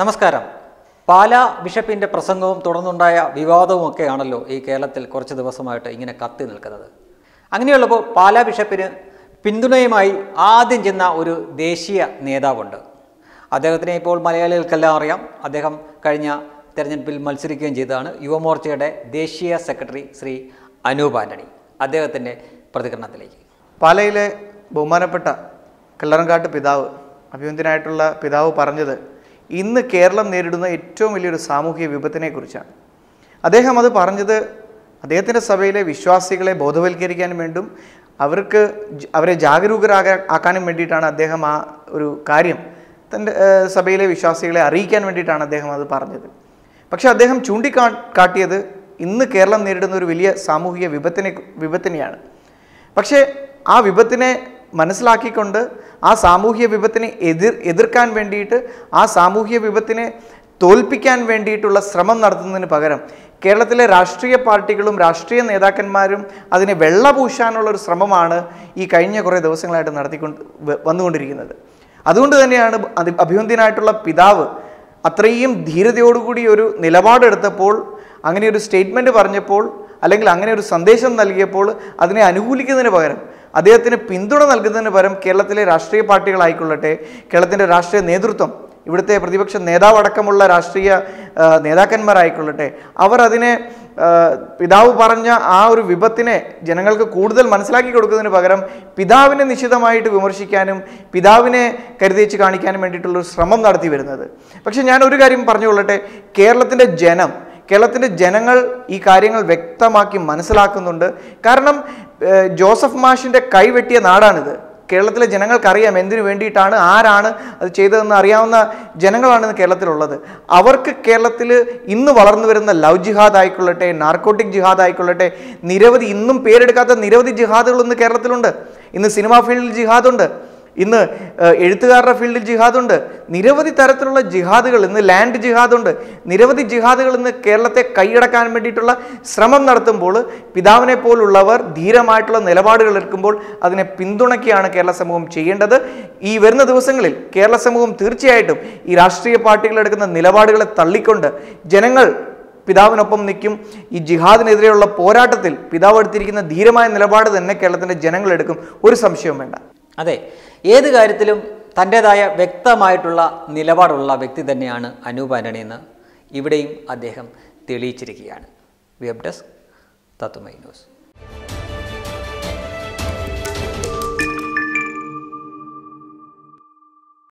നമസ്കാരം പാലാ ബിഷപ്പിൻ്റെ പ്രസംഗവും തുടർന്നുണ്ടായ വിവാദവും ആണല്ലോ ഈ കേരളത്തിൽ കുറച്ച് ദിവസമായിട്ട് ഇങ്ങനെ കത്തി നിൽക്കുന്നത് അങ്ങനെയുള്ളപ്പോൾ പാലാ ബിഷപ്പിന് പിന്തുണയുമായി ആദ്യം ചെന്ന ഒരു ദേശീയ നേതാവുണ്ട് അദ്ദേഹത്തിനെ ഇപ്പോൾ മലയാളികൾക്കെല്ലാം അറിയാം അദ്ദേഹം കഴിഞ്ഞ തെരഞ്ഞെടുപ്പിൽ മത്സരിക്കുകയും ചെയ്തതാണ് യുവമോർച്ചയുടെ ദേശീയ സെക്രട്ടറി ശ്രീ അനൂപ് ആൻ്റണി അദ്ദേഹത്തിൻ്റെ പ്രതികരണത്തിലേക്ക് പാലയിലെ ബഹുമാനപ്പെട്ട കിള്ളറങ്കാട്ട് പിതാവ് അഭ്യന്തരനായിട്ടുള്ള പിതാവ് പറഞ്ഞത് ഇന്ന് കേരളം നേരിടുന്ന ഏറ്റവും വലിയൊരു സാമൂഹിക വിപത്തിനെക്കുറിച്ചാണ് അദ്ദേഹം അത് പറഞ്ഞത് അദ്ദേഹത്തിൻ്റെ സഭയിലെ വിശ്വാസികളെ ബോധവൽക്കരിക്കാൻ വേണ്ടും അവർക്ക് അവരെ ജാഗരൂകരാകാൻ ആക്കാനും വേണ്ടിയിട്ടാണ് അദ്ദേഹം ആ ഒരു കാര്യം തൻ്റെ സഭയിലെ വിശ്വാസികളെ അറിയിക്കാൻ വേണ്ടിയിട്ടാണ് അദ്ദേഹം അത് പറഞ്ഞത് പക്ഷേ അദ്ദേഹം ചൂണ്ടിക്കാ കാട്ടിയത് ഇന്ന് കേരളം നേരിടുന്ന ഒരു വലിയ സാമൂഹിക വിപത്തിനെ വിപത്തിനെയാണ് പക്ഷേ ആ വിപത്തിനെ മനസ്സിലാക്കിക്കൊണ്ട് ആ സാമൂഹ്യ വിപത്തിനെ എതിർ എതിർക്കാൻ വേണ്ടിയിട്ട് ആ സാമൂഹ്യ വിപത്തിനെ തോൽപ്പിക്കാൻ വേണ്ടിയിട്ടുള്ള ശ്രമം നടത്തുന്നതിന് പകരം കേരളത്തിലെ രാഷ്ട്രീയ പാർട്ടികളും രാഷ്ട്രീയ നേതാക്കന്മാരും അതിനെ വെള്ളപൂശാനുള്ള ഒരു ശ്രമമാണ് ഈ കഴിഞ്ഞ കുറേ ദിവസങ്ങളായിട്ട് നടത്തിക്കൊണ്ട് വന്നുകൊണ്ടിരിക്കുന്നത് അതുകൊണ്ട് തന്നെയാണ് അഭിവന്ദ്യനായിട്ടുള്ള പിതാവ് അത്രയും ധീരതയോടുകൂടി ഒരു നിലപാടെടുത്തപ്പോൾ അങ്ങനെ ഒരു സ്റ്റേറ്റ്മെൻറ്റ് പറഞ്ഞപ്പോൾ അല്ലെങ്കിൽ അങ്ങനെ ഒരു സന്ദേശം നൽകിയപ്പോൾ അതിനെ അനുകൂലിക്കുന്നതിന് പകരം അദ്ദേഹത്തിന് പിന്തുണ നൽകുന്നതിന് പകരം കേരളത്തിലെ രാഷ്ട്രീയ പാർട്ടികളായിക്കൊള്ളട്ടെ കേരളത്തിൻ്റെ രാഷ്ട്രീയ നേതൃത്വം ഇവിടുത്തെ പ്രതിപക്ഷ നേതാവടക്കമുള്ള രാഷ്ട്രീയ നേതാക്കന്മാരായിക്കൊള്ളട്ടെ അവർ അതിനെ പിതാവ് പറഞ്ഞ ആ ഒരു വിപത്തിനെ ജനങ്ങൾക്ക് കൂടുതൽ മനസ്സിലാക്കി കൊടുക്കുന്നതിന് പകരം പിതാവിനെ നിശ്ചിതമായിട്ട് വിമർശിക്കാനും പിതാവിനെ കരുതിച്ച് കാണിക്കാനും വേണ്ടിയിട്ടുള്ളൊരു ശ്രമം നടത്തി വരുന്നത് പക്ഷേ ഞാൻ ഒരു കാര്യം പറഞ്ഞുകൊള്ളട്ടെ കേരളത്തിൻ്റെ ജനം കേരളത്തിൻ്റെ ജനങ്ങൾ ഈ കാര്യങ്ങൾ വ്യക്തമാക്കി മനസ്സിലാക്കുന്നുണ്ട് കാരണം ജോസഫ് മാഷിൻ്റെ കൈവെട്ടിയ നാടാണിത് കേരളത്തിലെ ജനങ്ങൾക്കറിയാം എന്തിനു വേണ്ടിയിട്ടാണ് ആരാണ് അത് ചെയ്തതെന്ന് അറിയാവുന്ന ജനങ്ങളാണ് ഇന്ന് കേരളത്തിലുള്ളത് അവർക്ക് കേരളത്തിൽ ഇന്ന് വളർന്നു വരുന്ന ലവ് ജിഹാദ് ആയിക്കൊള്ളട്ടെ നാർക്കോട്ടിക് ജിഹാദ് ആയിക്കൊള്ളട്ടെ നിരവധി ഇന്നും പേരെടുക്കാത്ത നിരവധി ജിഹാദുകൾ ഇന്ന് കേരളത്തിലുണ്ട് ഇന്ന് സിനിമാ ഫീൽഡിൽ ജിഹാദുണ്ട് ഇന്ന് എഴുത്തുകാരുടെ ഫീൽഡിൽ ജിഹാദുണ്ട് നിരവധി തരത്തിലുള്ള ജിഹാദുകൾ ഇന്ന് ലാൻഡ് ജിഹാദുണ്ട് നിരവധി ജിഹാദുകൾ ഇന്ന് കേരളത്തെ കൈയടക്കാൻ വേണ്ടിയിട്ടുള്ള ശ്രമം നടത്തുമ്പോൾ പിതാവിനെ പോലുള്ളവർ ധീരമായിട്ടുള്ള നിലപാടുകൾ എടുക്കുമ്പോൾ അതിനെ പിന്തുണയ്ക്കുകയാണ് കേരള സമൂഹം ചെയ്യേണ്ടത് ഈ വരുന്ന ദിവസങ്ങളിൽ കേരള സമൂഹം തീർച്ചയായിട്ടും ഈ രാഷ്ട്രീയ പാർട്ടികൾ എടുക്കുന്ന നിലപാടുകളെ തള്ളിക്കൊണ്ട് ജനങ്ങൾ പിതാവിനൊപ്പം നിൽക്കും ഈ ജിഹാദിനെതിരെയുള്ള പോരാട്ടത്തിൽ പിതാവ് എടുത്തിരിക്കുന്ന ധീരമായ നിലപാട് തന്നെ കേരളത്തിൻ്റെ ജനങ്ങളെടുക്കും ഒരു സംശയവും വേണ്ട അതെ ഏത് കാര്യത്തിലും തൻ്റെതായ വ്യക്തമായിട്ടുള്ള നിലപാടുള്ള വ്യക്തി തന്നെയാണ് അനൂപ് ആൻ്റണി എന്ന് ഇവിടെയും അദ്ദേഹം തെളിയിച്ചിരിക്കുകയാണ് വെബ് ഡെസ്ക് തത്വമൈ ന്യൂസ്